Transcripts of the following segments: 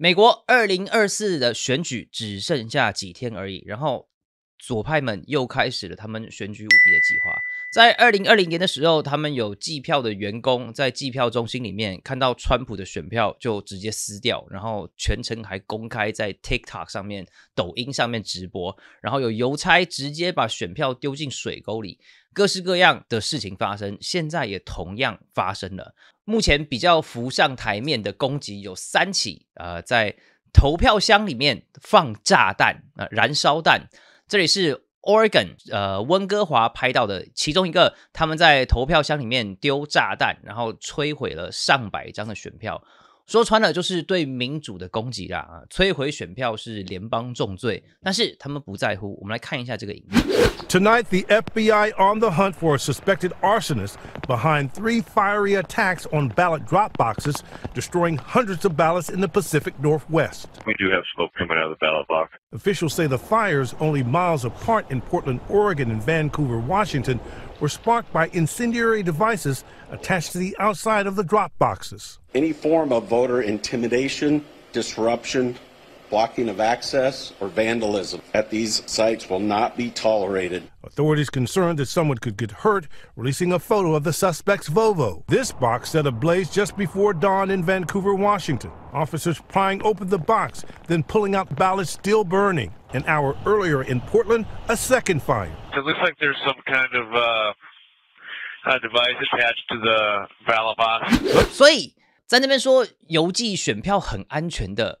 美国二零二四的选举只剩下几天而已，然后左派们又开始了他们选举舞弊的计划。在二零二零年的时候，他们有计票的员工在计票中心里面看到川普的选票就直接撕掉，然后全程还公开在 TikTok 上面、抖音上面直播。然后有邮差直接把选票丢进水沟里，各式各样的事情发生，现在也同样发生了。目前比较浮上台面的攻击有三起，呃，在投票箱里面放炸弹啊，燃烧弹。这里是 Oregon，呃，温哥华拍到的其中一个，他们在投票箱里面丢炸弹，然后摧毁了上百张的选票。Tonight, the FBI on the hunt for a suspected arsonist behind three fiery attacks on ballot drop boxes, destroying hundreds of ballots in the Pacific Northwest. We do have smoke coming out of the ballot box. Officials say the fires, only miles apart in Portland, Oregon and Vancouver, Washington, were sparked by incendiary devices attached to the outside of the drop boxes. Any form of voter intimidation, disruption, blocking of access, or vandalism at these sites will not be tolerated. Authorities concerned that someone could get hurt, releasing a photo of the suspect's Volvo. This box set ablaze just before dawn in Vancouver, Washington. Officers prying open the box, then pulling out ballots still burning. An hour earlier in Portland, a second fire. It looks like there's some kind of uh, a device attached to the ballot box. 所以在那边说邮寄选票很安全的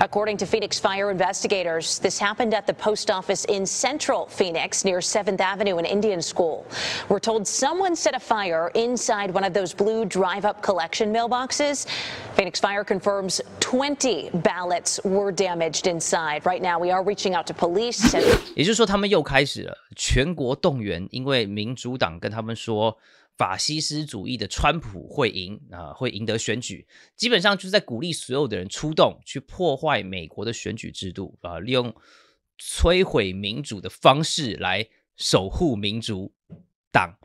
According to Phoenix fire investigators, this happened at the post office in central Phoenix near 7th Avenue and Indian School. We're told someone set a fire inside one of those blue drive-up collection mailboxes. Phoenix Fire confirms 20 ballots were damaged inside. Right now, we are reaching out to police. 也就是说，他们又开始了全国动员，因为民主党跟他们说。法西斯主义的川普会赢啊，会赢得选举。基本上就是在鼓励所有的人出动去破坏美国的选举制度啊，利用摧毁民主的方式来守护民主党。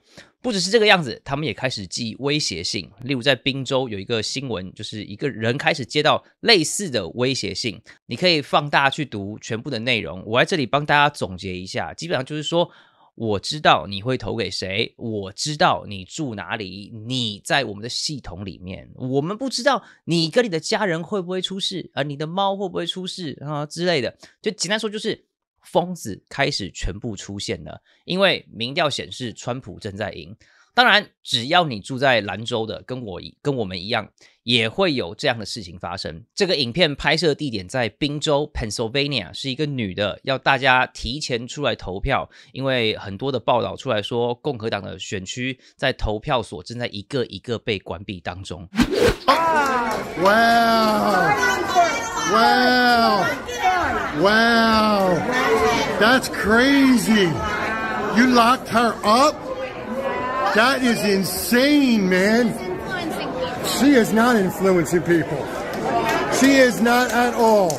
不只是这个样子，他们也开始寄威胁信。例如在宾州有一个新闻，就是一个人开始接到类似的威胁信。你可以放大去读全部的内容。我在这里帮大家总结一下，基本上就是说。我知道你会投给谁，我知道你住哪里，你在我们的系统里面，我们不知道你跟你的家人会不会出事，啊，你的猫会不会出事啊之类的，就简单说就是疯子开始全部出现了，因为民调显示川普正在赢。当然，只要你住在兰州的，跟我跟我们一样，也会有这样的事情发生。这个影片拍摄地点在宾州 （Pennsylvania），是一个女的，要大家提前出来投票，因为很多的报道出来说，共和党的选区在投票所正在一个一个被关闭当中。Wow! Wow! Wow! That's crazy! You locked her up? That is insane, man. She is not influencing people. She is not at all.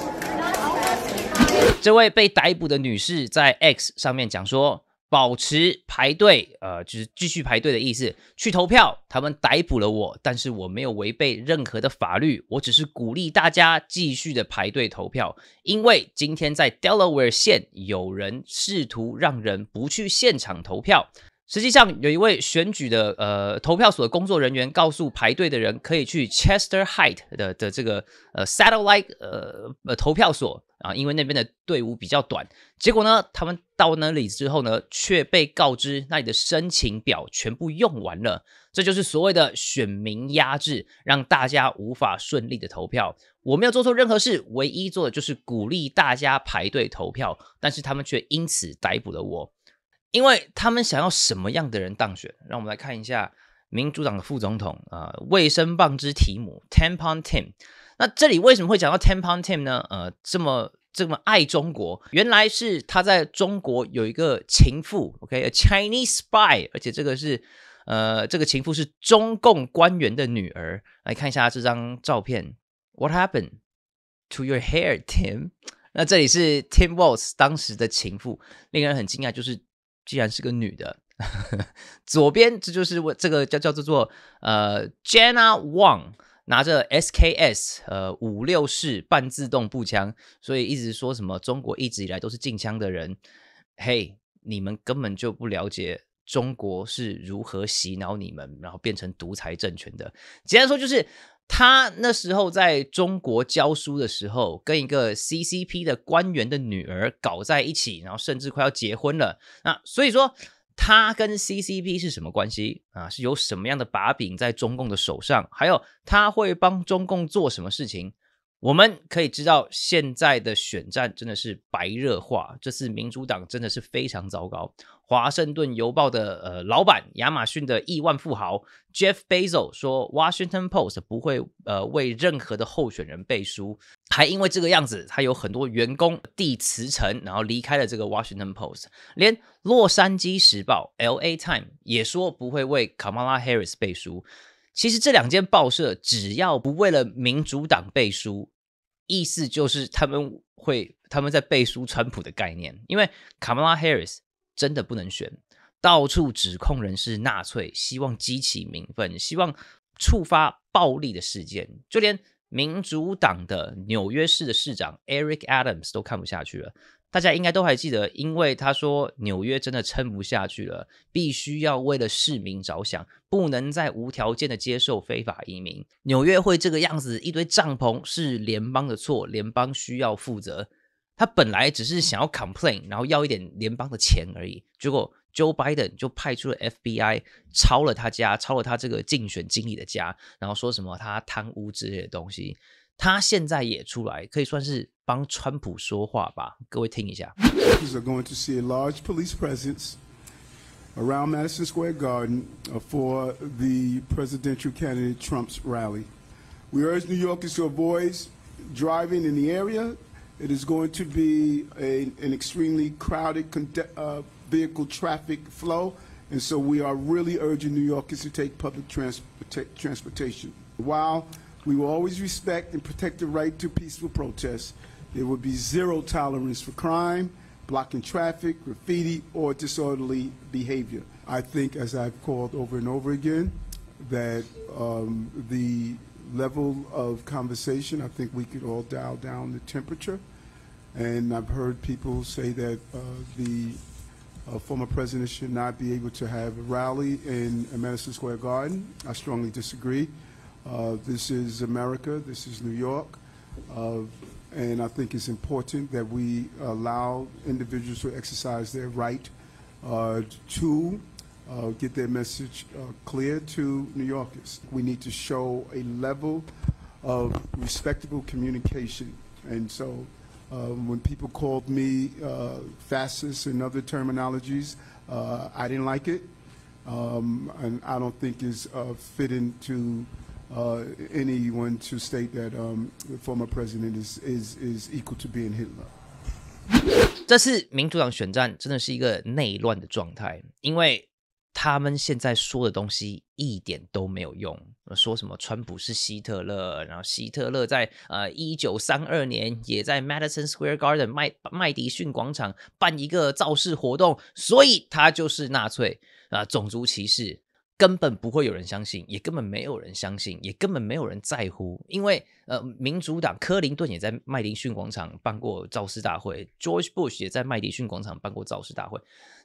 这位被逮捕的女士在 X 上面讲说，保持排队，呃，就是继续排队的意思，去投票。他们逮捕了我，但是我没有违背任何的法律，我只是鼓励大家继续的排队投票，因为今天在 Delaware 县有人试图让人不去现场投票。实际上，有一位选举的呃投票所的工作人员告诉排队的人，可以去 Chester Height 的的这个呃 satellite 呃呃投票所啊，因为那边的队伍比较短。结果呢，他们到那里之后呢，却被告知那里的申请表全部用完了。这就是所谓的选民压制，让大家无法顺利的投票。我没有做错任何事，唯一做的就是鼓励大家排队投票，但是他们却因此逮捕了我。因为他们想要什么样的人当选？让我们来看一下民主党的副总统，呃，卫生棒之提姆 （Tampon Tim）。那这里为什么会讲到 Tampon Tim 呢？呃，这么这么爱中国，原来是他在中国有一个情妇，OK，a Chinese spy。而且这个是，呃，这个情妇是中共官员的女儿。来看一下这张照片，What happened to your hair, Tim？那这里是 Tim Walz 当时的情妇，令人很惊讶，就是。既然是个女的，左边这就是我这个叫叫做做呃 Jenna Wang 拿着 SKS 呃五六式半自动步枪，所以一直说什么中国一直以来都是禁枪的人，嘿，你们根本就不了解中国是如何洗脑你们，然后变成独裁政权的。简单说就是。他那时候在中国教书的时候，跟一个 CCP 的官员的女儿搞在一起，然后甚至快要结婚了。那所以说，他跟 CCP 是什么关系啊？是有什么样的把柄在中共的手上？还有，他会帮中共做什么事情？我们可以知道，现在的选战真的是白热化。这次民主党真的是非常糟糕。华盛顿邮报的呃老板，亚马逊的亿万富豪 Jeff Bezos 说，Washington Post 不会呃为任何的候选人背书。还因为这个样子，他有很多员工递辞呈，然后离开了这个 Washington Post。连洛杉矶时报 （L.A. t i m e 也说不会为卡马拉· r i s 背书。其实这两间报社只要不为了民主党背书，意思就是他们会他们在背书川普的概念，因为卡马拉·哈里斯真的不能选，到处指控人是纳粹，希望激起民愤，希望触发暴力的事件，就连。民主党的纽约市的市长 Eric Adams 都看不下去了，大家应该都还记得，因为他说纽约真的撑不下去了，必须要为了市民着想，不能再无条件的接受非法移民。纽约会这个样子，一堆帐篷是联邦的错，联邦需要负责。他本来只是想要 complain，然后要一点联邦的钱而已，结果。Joe Biden 就派出了 FBI 抄了他家，抄了他这个竞选经理的家，然后说什么他贪污之类的东西。他现在也出来，可以算是帮川普说话吧。各位听一下。Are going to see a large police presence around Madison Square Garden for the presidential candidate Trump's rally. We urge New Yorkers to avoid driving in the area. It is going to be a, an extremely crowded. Uh, vehicle traffic flow. And so we are really urging New Yorkers to take public trans transportation. While we will always respect and protect the right to peaceful protest, there will be zero tolerance for crime, blocking traffic, graffiti, or disorderly behavior. I think, as I've called over and over again, that um, the level of conversation, I think we could all dial down the temperature. And I've heard people say that uh, the a former president should not be able to have a rally in Madison Square Garden. I strongly disagree. Uh, this is America. This is New York. Uh, and I think it's important that we allow individuals to exercise their right uh, to uh, get their message uh, clear to New Yorkers. We need to show a level of respectable communication. And so um, when people called me uh, fascist and other terminologies, uh, I didn't like it, um, and I don't think it's uh, fitting to uh, anyone to state that um, the former president is, is, is equal to being Hitler. 这次民主党选战真的是一个内乱的状态，因为他们现在说的东西一点都没有用，说什么川普是希特勒，然后希特勒在呃一九三二年也在 Madison Square Garden 麦麦迪逊广场办一个造势活动，所以他就是纳粹啊，种族歧视。根本不会有人相信，也根本没有人相信，也根本没有人在乎，因为呃，民主党科林顿也在麦迪逊广场办过造势大会，George Bush 也在麦迪逊广场办过造势大会。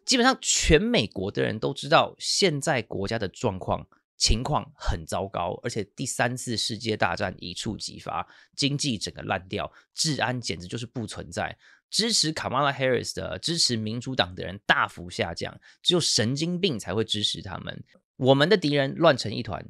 基本上，全美国的人都知道，现在国家的状况情况很糟糕，而且第三次世界大战一触即发，经济整个烂掉，治安简直就是不存在。支持卡马拉·哈里斯的支持民主党的人大幅下降，只有神经病才会支持他们。我们的敌人乱成一团，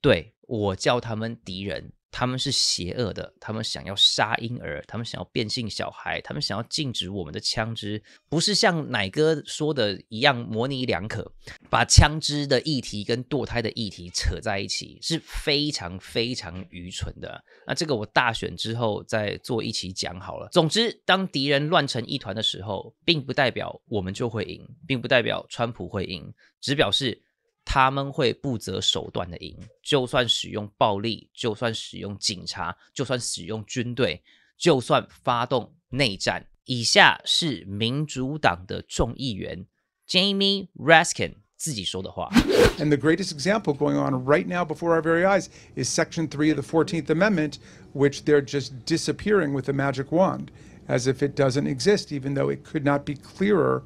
对我叫他们敌人，他们是邪恶的，他们想要杀婴儿，他们想要变性小孩，他们想要禁止我们的枪支，不是像奶哥说的一样模棱两可，把枪支的议题跟堕胎的议题扯在一起是非常非常愚蠢的。那这个我大选之后再做一期讲好了。总之，当敌人乱成一团的时候，并不代表我们就会赢，并不代表川普会赢，只表示。他们会不择手段的赢，就算使用暴力，就算使用警察，就算使用军队，就算发动内战。以下是民主党的众议员 Jamie Raskin 自己说的话：“And the greatest example going on right now before our very eyes is Section Three of the Fourteenth Amendment, which they're just disappearing with a magic wand, as if it doesn't exist, even though it could not be clearer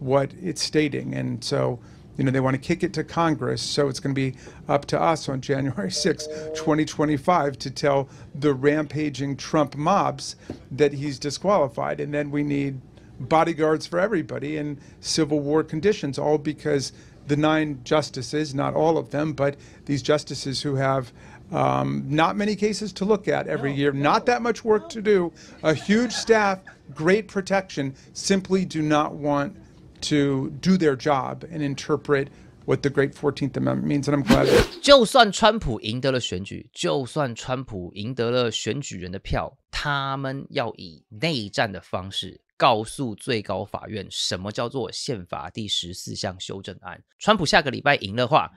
what it's stating. And so.” You know, they want to kick it to Congress, so it's going to be up to us on January 6, 2025, to tell the rampaging Trump mobs that he's disqualified. And then we need bodyguards for everybody in Civil War conditions, all because the nine justices, not all of them, but these justices who have um, not many cases to look at every no, year, no, not that much work no. to do, a huge staff, great protection, simply do not want to do their job and interpret what the great fourteenth amendment means and i'm glad it 就算川普赢得了选举就算川普赢得了选举人的票他们要以内战的方式告诉最高法院什么叫做宪法第十四项修正案川普下个礼拜赢的话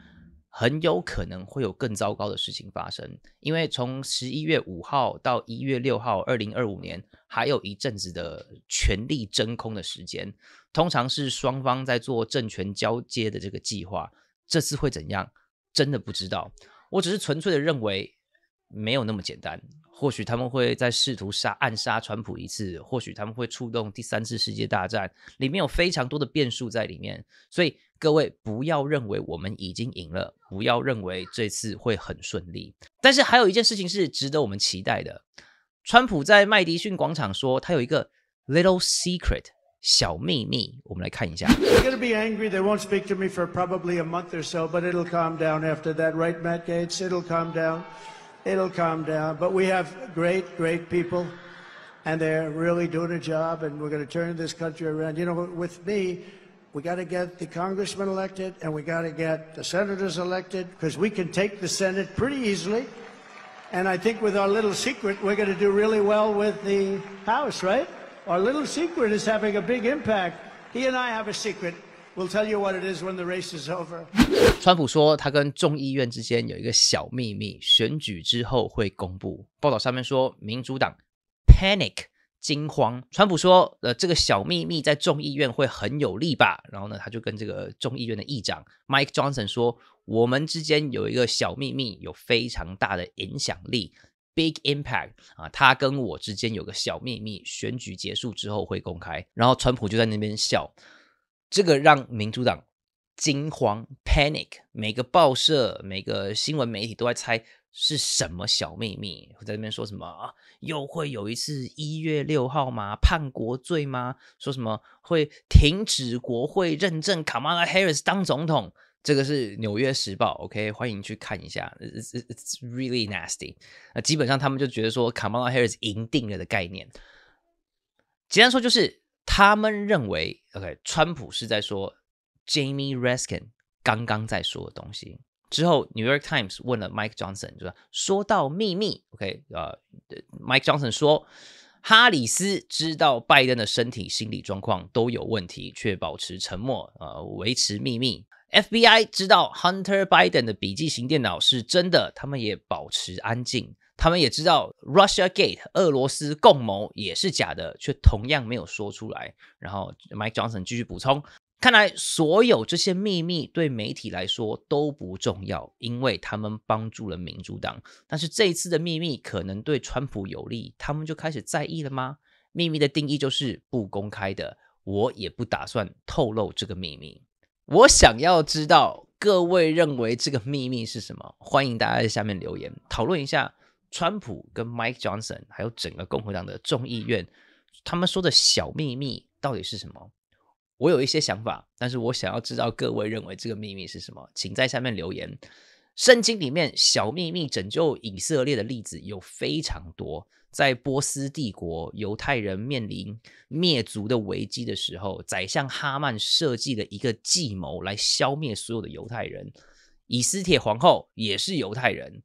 很有可能会有更糟糕的事情发生，因为从十一月五号到一月六号，二零二五年还有一阵子的权力真空的时间，通常是双方在做政权交接的这个计划。这次会怎样，真的不知道。我只是纯粹的认为没有那么简单。或许他们会在试图杀暗杀川普一次，或许他们会触动第三次世界大战，里面有非常多的变数在里面，所以。各位不要认为我们已经赢了，不要认为这次会很顺利。但是还有一件事情是值得我们期待的。川普在麦迪逊广场说，他有一个 little secret 小秘密。我们来看一下。We got to get the congressman elected and we got to get the senators elected because we can take the Senate pretty easily. And I think with our little secret, we're going to do really well with the House, right? Our little secret is having a big impact. He and I have a secret. We'll tell you what it is when the race is over. 川普说，他跟众议院之间有一个小秘密，选举之后会公布。报道上面说，民主党 panic 惊慌，川普说：“呃，这个小秘密在众议院会很有利吧？”然后呢，他就跟这个众议院的议长 Mike Johnson 说：“我们之间有一个小秘密，有非常大的影响力，big impact 啊！他跟我之间有个小秘密，选举结束之后会公开。”然后川普就在那边笑，这个让民主党惊慌 panic，每个报社、每个新闻媒体都在猜。是什么小秘密？在那边说什么啊？又会有一次一月六号吗？叛国罪吗？说什么会停止国会认证卡马拉·哈里斯当总统？这个是《纽约时报》OK，欢迎去看一下。It's really nasty。那基本上他们就觉得说卡马拉·哈里斯赢定了的概念。简单说，就是他们认为 OK，川普是在说 Jamie Raskin 刚刚在说的东西。之后，《New York Times》问了 Mike Johnson，就说：“说到秘密，OK，呃，Mike Johnson 说，哈里斯知道拜登的身体、心理状况都有问题，却保持沉默，呃，维持秘密。FBI 知道 Hunter Biden 的笔记型电脑是真的，他们也保持安静。他们也知道 Russia Gate 俄罗斯共谋也是假的，却同样没有说出来。然后 Mike Johnson 继续补充。”看来，所有这些秘密对媒体来说都不重要，因为他们帮助了民主党。但是这一次的秘密可能对川普有利，他们就开始在意了吗？秘密的定义就是不公开的，我也不打算透露这个秘密。我想要知道各位认为这个秘密是什么？欢迎大家在下面留言讨论一下，川普跟 Mike Johnson 还有整个共和党的众议院，他们说的小秘密到底是什么？我有一些想法，但是我想要知道各位认为这个秘密是什么？请在下面留言。圣经里面小秘密拯救以色列的例子有非常多。在波斯帝国犹太人面临灭族的危机的时候，宰相哈曼设计了一个计谋来消灭所有的犹太人。以斯帖皇后也是犹太人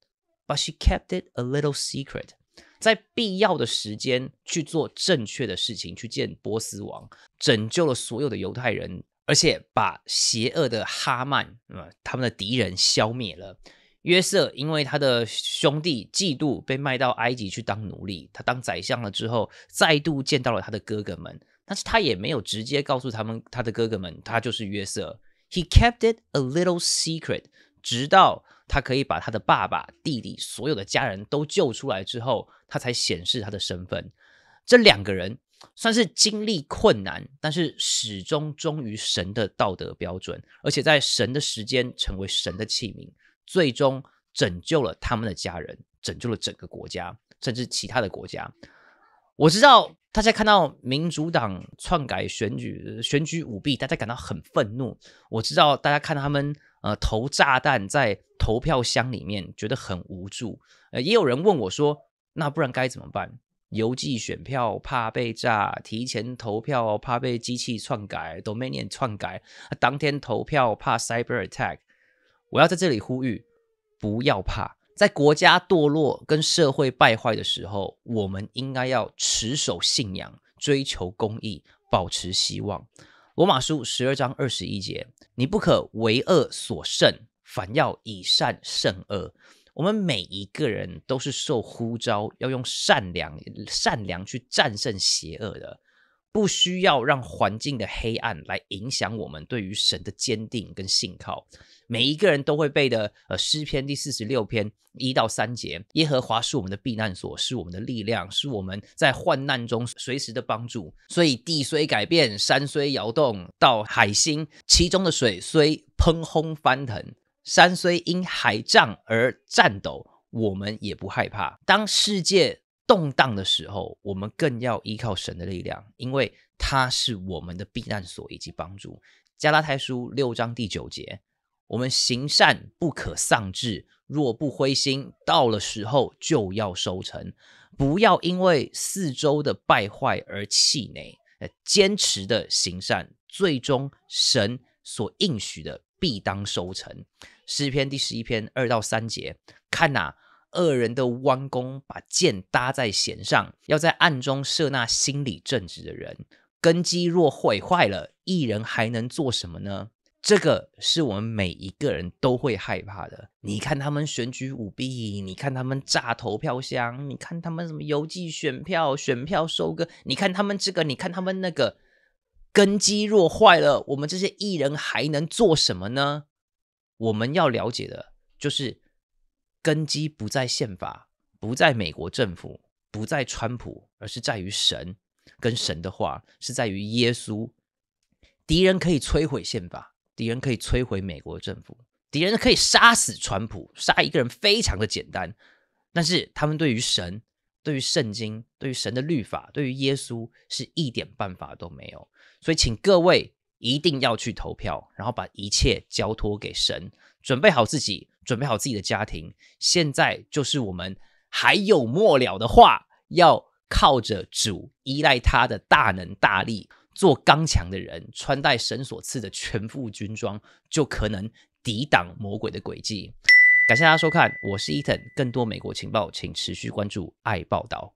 ，but she kept it a little secret。在必要的时间去做正确的事情，去见波斯王，拯救了所有的犹太人，而且把邪恶的哈曼，嗯，他们的敌人消灭了。约瑟因为他的兄弟嫉妒，被卖到埃及去当奴隶。他当宰相了之后，再度见到了他的哥哥们，但是他也没有直接告诉他们，他的哥哥们他就是约瑟。He kept it a little secret，直到。他可以把他的爸爸、弟弟所有的家人都救出来之后，他才显示他的身份。这两个人算是经历困难，但是始终忠于神的道德标准，而且在神的时间成为神的器皿，最终拯救了他们的家人，拯救了整个国家，甚至其他的国家。我知道大家看到民主党篡改选举、选举舞弊，大家感到很愤怒。我知道大家看他们。呃，投炸弹在投票箱里面觉得很无助。呃，也有人问我说：“那不然该怎么办？邮寄选票怕被炸，提前投票怕被机器篡改、domain 篡改，当天投票怕 cyber attack。”我要在这里呼吁：不要怕，在国家堕落跟社会败坏的时候，我们应该要持守信仰，追求公益，保持希望。罗马书十二章二十一节，你不可为恶所胜，反要以善胜恶。我们每一个人都是受呼召，要用善良、善良去战胜邪恶的。不需要让环境的黑暗来影响我们对于神的坚定跟信靠。每一个人都会背的，《呃诗篇》第四十六篇一到三节：耶和华是我们的避难所，是我们的力量，是我们在患难中随时的帮助。所以地虽改变，山虽摇动，到海星，其中的水虽喷轰翻腾，山虽因海涨而颤抖，我们也不害怕。当世界。动荡的时候，我们更要依靠神的力量，因为他是我们的避难所以及帮助。加拉太书六章第九节：我们行善不可丧志，若不灰心，到了时候就要收成。不要因为四周的败坏而气馁，坚持的行善，最终神所应许的必当收成。诗篇第十一篇二到三节：看哪。二人的弯弓，把箭搭在弦上，要在暗中射那心理正直的人。根基若毁坏了，艺人还能做什么呢？这个是我们每一个人都会害怕的。你看他们选举舞弊，你看他们炸投票箱，你看他们什么邮寄选票、选票收割，你看他们这个，你看他们那个，根基若坏了，我们这些艺人还能做什么呢？我们要了解的就是。根基不在宪法，不在美国政府，不在川普，而是在于神。跟神的话是在于耶稣。敌人可以摧毁宪法，敌人可以摧毁美国政府，敌人可以杀死川普。杀一个人非常的简单，但是他们对于神、对于圣经、对于神的律法、对于耶稣是一点办法都没有。所以，请各位一定要去投票，然后把一切交托给神，准备好自己。准备好自己的家庭，现在就是我们还有末了的话，要靠着主依赖他的大能大力，做刚强的人，穿戴神所赐的全副军装，就可能抵挡魔鬼的诡计。感谢大家收看，我是伊藤，更多美国情报，请持续关注爱报道。